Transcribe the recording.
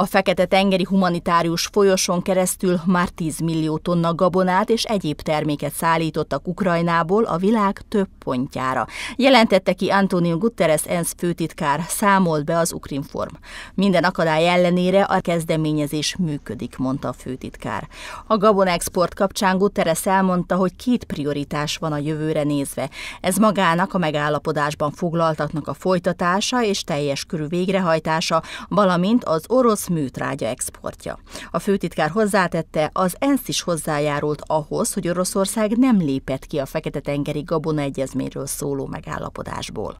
A Fekete-tengeri humanitárius folyosón keresztül már 10 millió tonna gabonát és egyéb terméket szállítottak Ukrajnából a világ több pontjára, jelentette ki Antonio Guterres ENSZ főtitkár, számolt be az Ukrinform. Minden akadály ellenére a kezdeményezés működik, mondta a főtitkár. A gabonexport kapcsán Guterres elmondta, hogy két prioritás van a jövőre nézve. Ez magának a megállapodásban foglaltaknak a folytatása és teljes körű végrehajtása, valamint az orosz műtrágya exportja. A főtitkár hozzátette, az ENSZ is hozzájárult ahhoz, hogy Oroszország nem lépett ki a Fekete-tengeri Gabona egyezményről szóló megállapodásból.